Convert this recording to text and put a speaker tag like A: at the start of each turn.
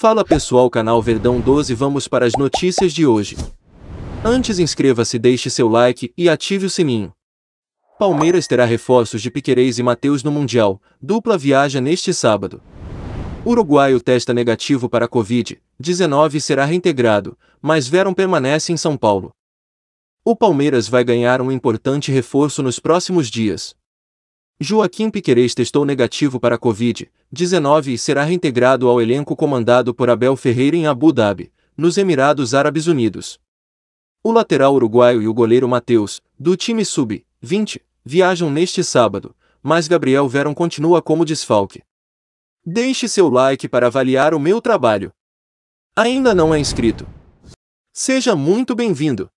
A: Fala pessoal, canal Verdão 12, vamos para as notícias de hoje. Antes inscreva-se, deixe seu like e ative o sininho. Palmeiras terá reforços de Piquerez e Mateus no Mundial, dupla viaja neste sábado. Uruguaio testa negativo para Covid-19 e será reintegrado, mas Verão permanece em São Paulo. O Palmeiras vai ganhar um importante reforço nos próximos dias. Joaquim Piquerez testou negativo para Covid-19 19 e será reintegrado ao elenco comandado por Abel Ferreira em Abu Dhabi, nos Emirados Árabes Unidos. O lateral uruguaio e o goleiro Matheus, do time sub-20, viajam neste sábado, mas Gabriel Verón continua como desfalque. Deixe seu like para avaliar o meu trabalho. Ainda não é inscrito? Seja muito bem-vindo!